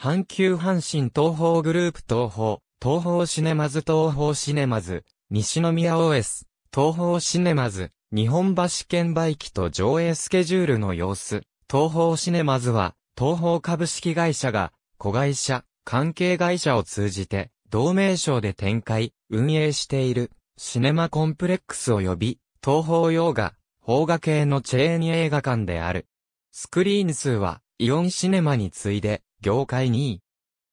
阪急阪神東宝グループ東宝、東宝シネマズ東宝シネマズ、西宮 OS、東宝シネマズ、日本橋券売機と上映スケジュールの様子、東宝シネマズは、東宝株式会社が、子会社、関係会社を通じて、同名称で展開、運営している、シネマコンプレックス呼び、東宝洋画、邦画系のチェーン映画館である。スクリーン数は、イオンシネマに次いで、業界2位。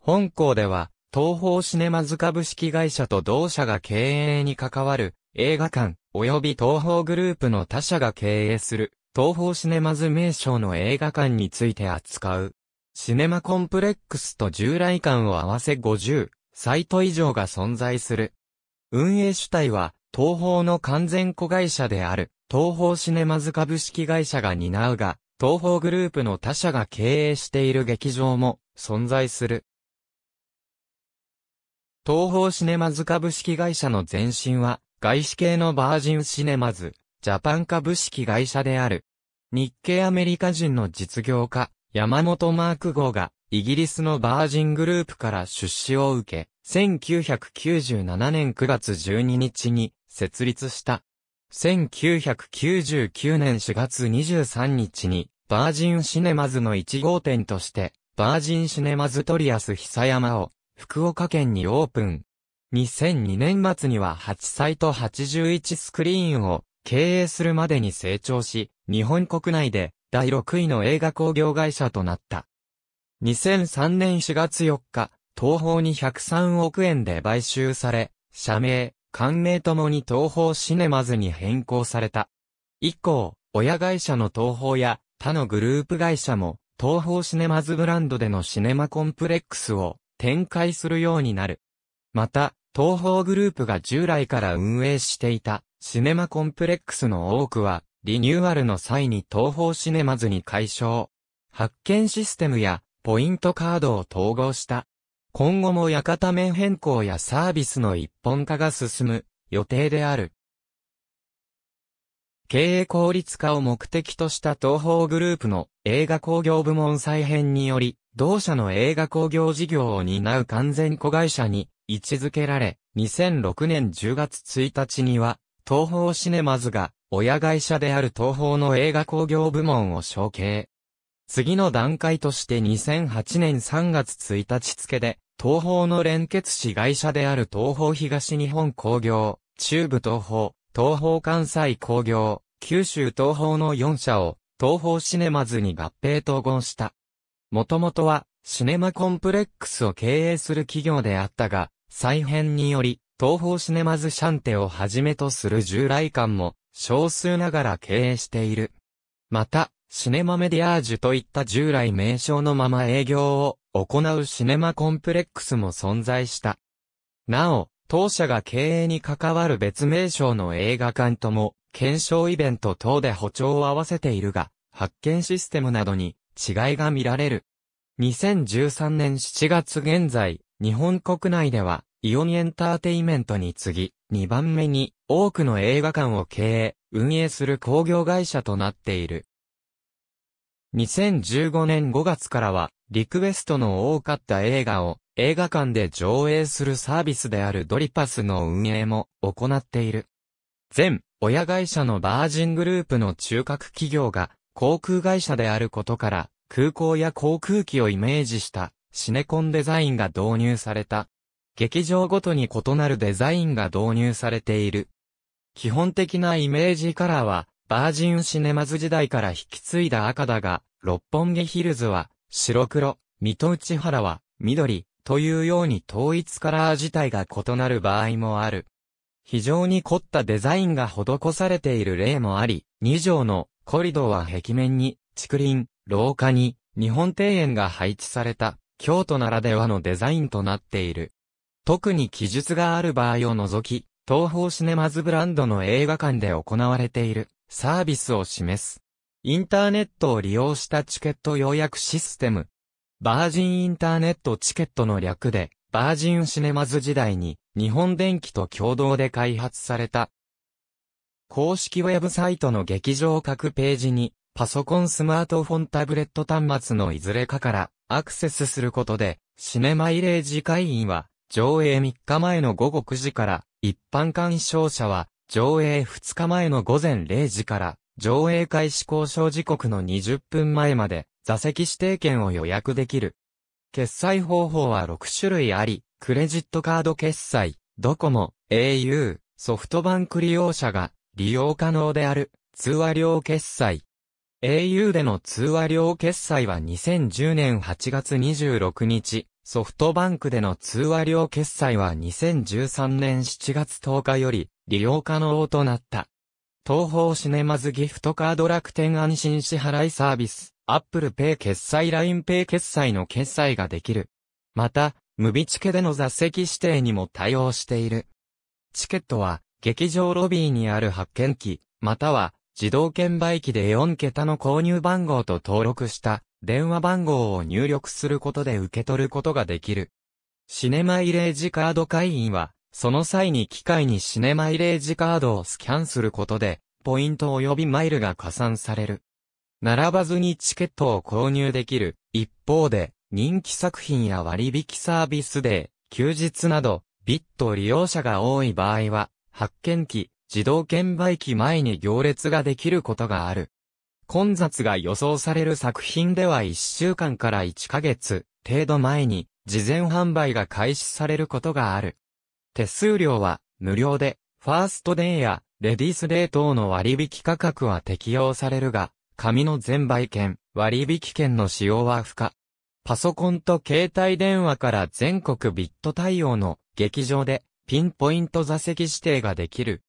本校では、東方シネマズ株式会社と同社が経営に関わる映画館、及び東方グループの他社が経営する東方シネマズ名称の映画館について扱う。シネマコンプレックスと従来館を合わせ50サイト以上が存在する。運営主体は東方の完全子会社である東方シネマズ株式会社が担うが、東方グループの他社が経営している劇場も存在する。東方シネマズ株式会社の前身は、外資系のバージンシネマズ、ジャパン株式会社である。日系アメリカ人の実業家、山本マーク号が、イギリスのバージングループから出資を受け、1997年9月12日に設立した。1999年4月23日にバージンシネマズの1号店として、バージンシネマズトリアス久山を、福岡県にオープン。2002年末には8サイト81スクリーンを経営するまでに成長し、日本国内で第6位の映画工業会社となった。2003年4月4日、東宝に103億円で買収され、社名、官名ともに東宝シネマズに変更された。以降、親会社の東宝や他のグループ会社も、東方シネマズブランドでのシネマコンプレックスを展開するようになる。また、東方グループが従来から運営していたシネマコンプレックスの多くは、リニューアルの際に東方シネマズに解消。発見システムやポイントカードを統合した。今後も館面変更やサービスの一本化が進む予定である。経営効率化を目的とした東方グループの映画工業部門再編により、同社の映画工業事業を担う完全子会社に位置づけられ、2006年10月1日には、東方シネマズが親会社である東方の映画工業部門を承継。次の段階として2008年3月1日付で、東方の連結子会社である東方東日本工業、中部東方、東方関西工業、九州東方の4社を、東方シネマズに合併統合した。もともとは、シネマコンプレックスを経営する企業であったが、再編により、東方シネマズシャンテをはじめとする従来館も、少数ながら経営している。また、シネマメディアージュといった従来名称のまま営業を行うシネマコンプレックスも存在した。なお、当社が経営に関わる別名称の映画館とも、検証イベント等で歩調を合わせているが、発見システムなどに違いが見られる。2013年7月現在、日本国内では、イオンエンターテイメントに次、2番目に多くの映画館を経営、運営する工業会社となっている。2015年5月からは、リクエストの多かった映画を映画館で上映するサービスであるドリパスの運営も行っている。全親会社のバージングループの中核企業が航空会社であることから空港や航空機をイメージしたシネコンデザインが導入された。劇場ごとに異なるデザインが導入されている。基本的なイメージカラーはバージンシネマズ時代から引き継いだ赤だが、六本木ヒルズは白黒、水戸内原は緑、というように統一カラー自体が異なる場合もある。非常に凝ったデザインが施されている例もあり、2畳のコリドは壁面に、竹林、廊下に、日本庭園が配置された、京都ならではのデザインとなっている。特に記述がある場合を除き、東方シネマズブランドの映画館で行われているサービスを示す。インターネットを利用したチケット予約システム、バージンインターネットチケットの略で、バージンシネマズ時代に、日本電機と共同で開発された。公式ウェブサイトの劇場各ページに、パソコンスマートフォンタブレット端末のいずれかからアクセスすることで、シネマイレージ会員は、上映3日前の午後9時から、一般鑑賞者は、上映2日前の午前0時から、上映開始交渉時刻の20分前まで、座席指定券を予約できる。決済方法は6種類あり、クレジットカード決済、ドコモ、au、ソフトバンク利用者が利用可能である、通話料決済。au での通話料決済は2010年8月26日、ソフトバンクでの通話料決済は2013年7月10日より利用可能となった。東方シネマズギフトカード楽天安心支払いサービス、Apple Pay 決済 LINE Pay 決済の決済ができる。また、ムビチケでの座席指定にも対応している。チケットは、劇場ロビーにある発券機、または、自動券売機で4桁の購入番号と登録した電話番号を入力することで受け取ることができる。シネマイレージカード会員はその際に機械にシネマイレージカードをスキャンすることで、ポイント及びマイルが加算される。並ばずにチケットを購入できる。一方で、人気作品や割引サービスデー、休日など、ビット利用者が多い場合は、発券機、自動券売機前に行列ができることがある。混雑が予想される作品では1週間から1ヶ月程度前に事前販売が開始されることがある。手数料は無料で、ファーストデーやレディースデー等の割引価格は適用されるが、紙の全売券、割引券の使用は不可。パソコンと携帯電話から全国ビット対応の劇場でピンポイント座席指定ができる。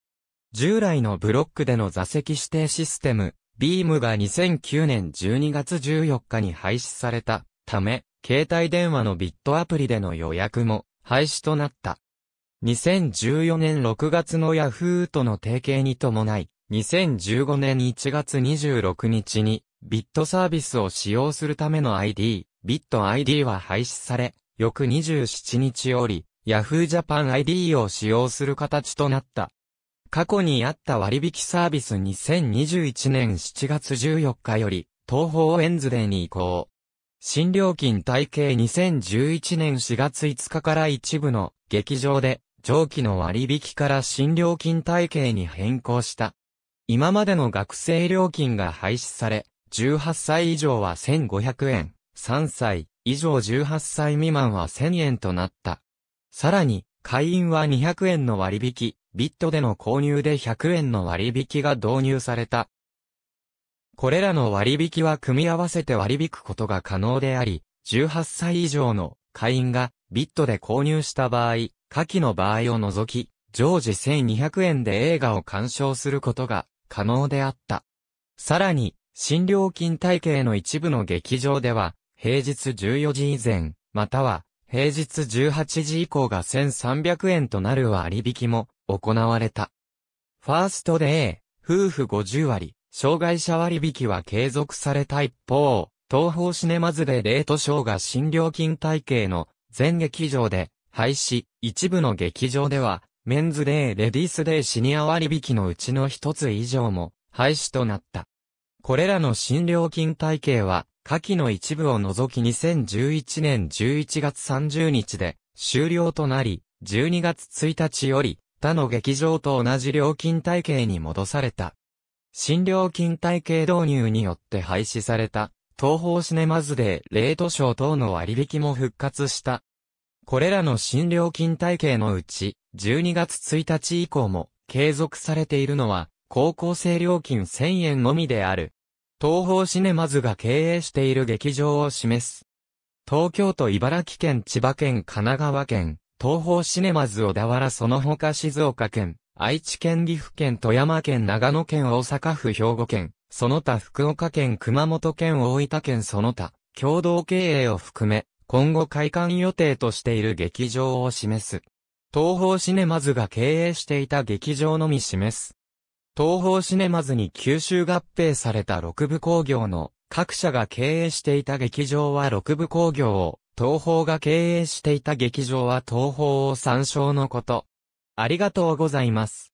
従来のブロックでの座席指定システム、ビームが2009年12月14日に廃止されたため、携帯電話のビットアプリでの予約も廃止となった。2014年6月のヤフーとの提携に伴い、2015年1月26日に、ビットサービスを使用するための ID、ビット ID は廃止され、翌27日より、Yahoo Japan ID を使用する形となった。過去にあった割引サービス2021年7月14日より、東方エンズデーに移行。新料金体系2011年4月5日から一部の劇場で長期の割引から新料金体系に変更した。今までの学生料金が廃止され、18歳以上は1500円、3歳以上18歳未満は1000円となった。さらに、会員は200円の割引、ビットでの購入で100円の割引が導入された。これらの割引は組み合わせて割引くことが可能であり、18歳以上の会員がビットで購入した場合、下記の場合を除き、常時1200円で映画を鑑賞することが可能であった。さらに、新料金体系の一部の劇場では、平日14時以前、または平日18時以降が1300円となる割引も行われた。ファーストデー、夫婦50割、障害者割引は継続された一方、東方シネマズでレートショーが新料金体系の全劇場で廃止、一部の劇場では、メンズデー、レディースデーシニア割引のうちの一つ以上も廃止となった。これらの新料金体系は、下記の一部を除き2011年11月30日で終了となり、12月1日より他の劇場と同じ料金体系に戻された。新料金体系導入によって廃止された、東方シネマズデー、レートショー等の割引も復活した。これらの新料金体系のうち、12月1日以降も継続されているのは、高校生料金1000円のみである。東方シネマズが経営している劇場を示す。東京都茨城県千葉県神奈川県、東方シネマズ小田原その他静岡県、愛知県岐阜県富山県長野県大阪府兵庫県、その他福岡県熊本県大分県その他、共同経営を含め、今後開館予定としている劇場を示す。東方シネマズが経営していた劇場のみ示す。東方シネマズに吸収合併された六部工業の各社が経営していた劇場は六部工業を、東方が経営していた劇場は東方を参照のこと。ありがとうございます。